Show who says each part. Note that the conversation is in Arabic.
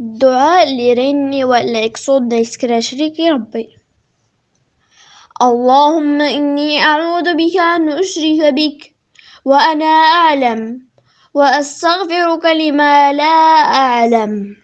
Speaker 1: الدعاء اللي يرني ولا يقصد يذكر شريك ربي اللهم إني أعوذ بك أن أشرك بك وأنا أعلم وأستغفرك لما لا أعلم